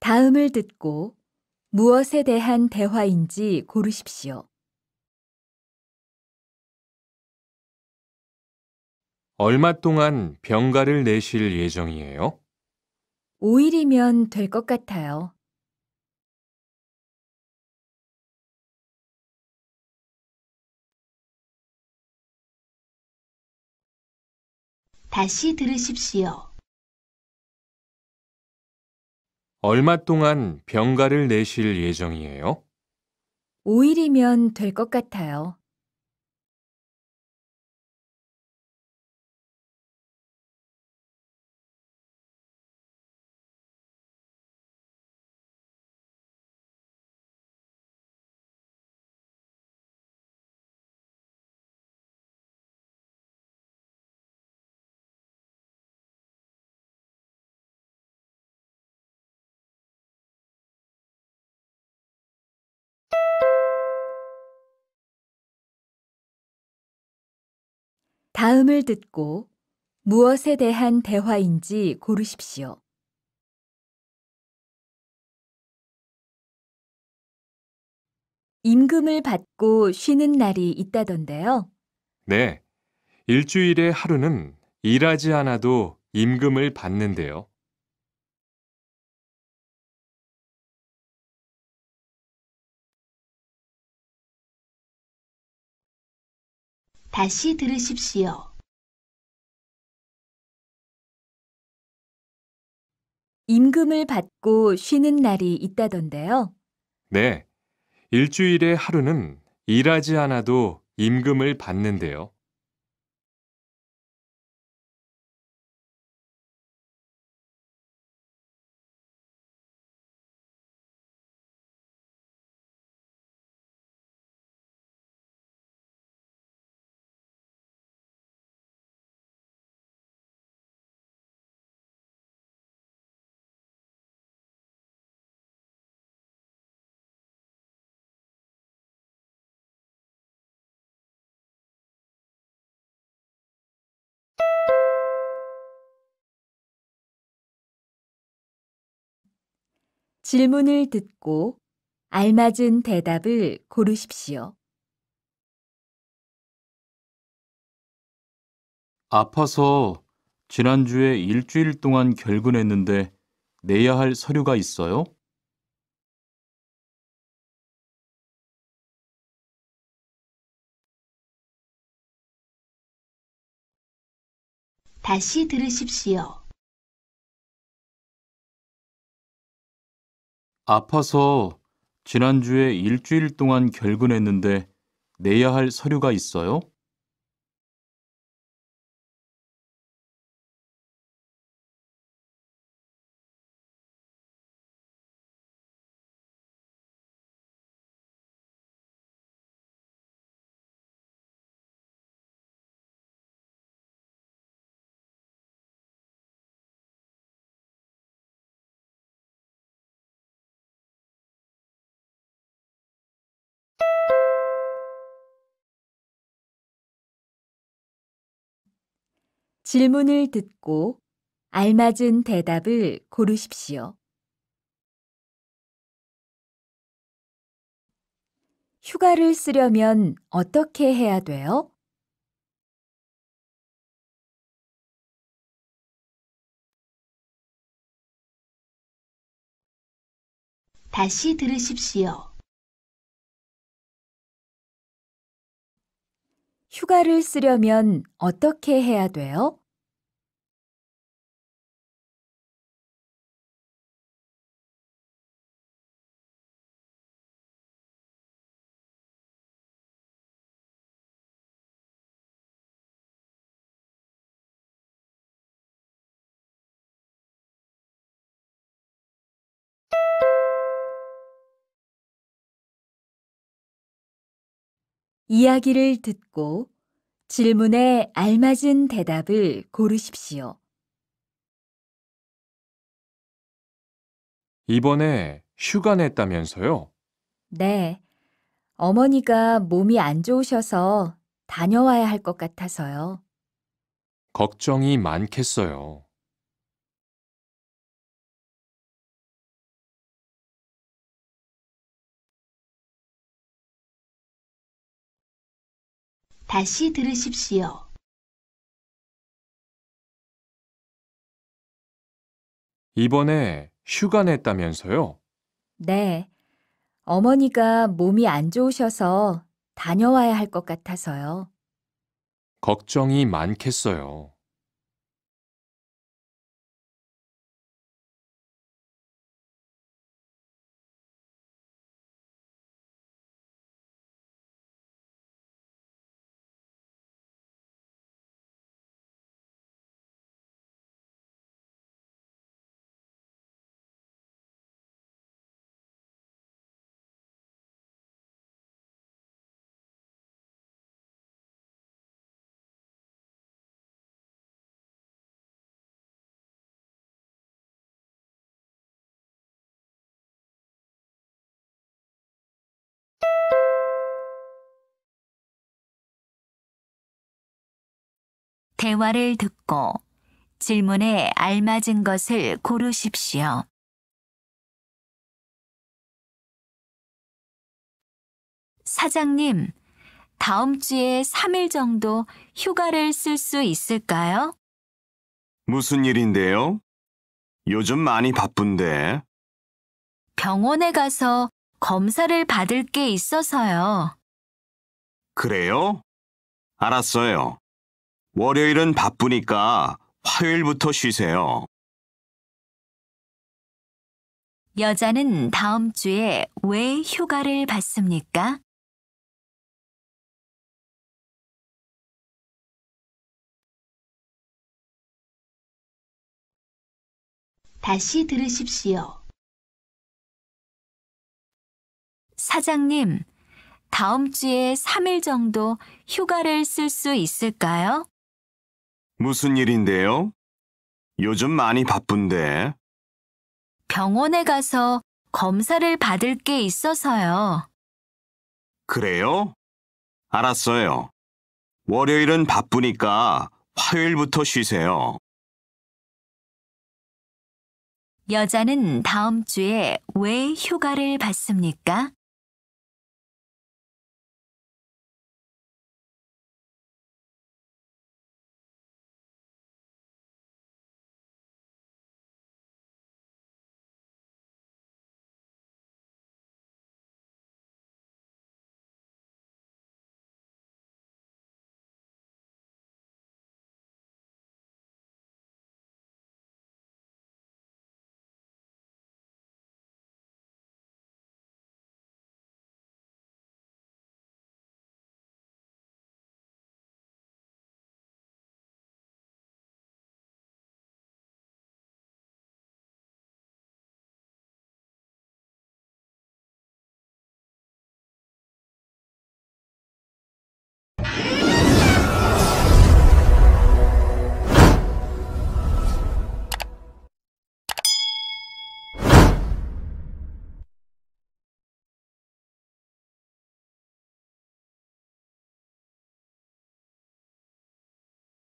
다음을 듣고 무엇에 대한 대화인지 고르십시오. 얼마 동안 병가를 내실 예정이에요? 5일이면 될 것 같아요. 다시 들으십시오. 얼마 동안 병가를 내실 예정이에요? 5일이면 될 것 같아요. 다음을 듣고 무엇에 대한 대화인지 고르십시오. 임금을 받고 쉬는 날이 있다던데요. 네. 일주일에 하루는 일하지 않아도 임금을 받는데요. 다시 들으십시오. 임금을 받고 쉬는 날이 있다던데요. 네, 일주일에 하루는 일하지 않아도 임금을 받는데요. 질문을 듣고 알맞은 대답을 고르십시오. 아파서 지난주에 일주일 동안 결근했는데 내야 할 서류가 있어요? 다시 들으십시오. 아파서 지난주에 일주일 동안 결근했는데 내야 할 서류가 있어요? 질문을 듣고 알맞은 대답을 고르십시오. 휴가를 쓰려면 어떻게 해야 돼요? 다시 들으십시오. 휴가를 쓰려면 어떻게 해야 돼요? 이야기를 듣고 질문에 알맞은 대답을 고르십시오. 이번에 휴가 냈다면서요? 네. 어머니가 몸이 안 좋으셔서 다녀와야 할 것 같아서요. 걱정이 많겠어요. 다시 들으십시오. 이번에 휴가 냈다면서요? 네. 어머니가 몸이 안 좋으셔서 다녀와야 할 것 같아서요. 걱정이 많겠어요. 대화를 듣고 질문에 알맞은 것을 고르십시오. 사장님, 다음 주에 3일 정도 휴가를 쓸 수 있을까요? 무슨 일인데요? 요즘 많이 바쁜데. 병원에 가서 검사를 받을 게 있어서요. 그래요? 알았어요. 월요일은 바쁘니까 화요일부터 쉬세요. 여자는 다음 주에 왜 휴가를 받습니까? 다시 들으십시오. 사장님, 다음 주에 3일 정도 휴가를 쓸 수 있을까요? 무슨 일인데요? 요즘 많이 바쁜데. 병원에 가서 검사를 받을 게 있어서요. 그래요? 알았어요. 월요일은 바쁘니까 화요일부터 쉬세요. 여자는 다음 주에 왜 휴가를 받습니까?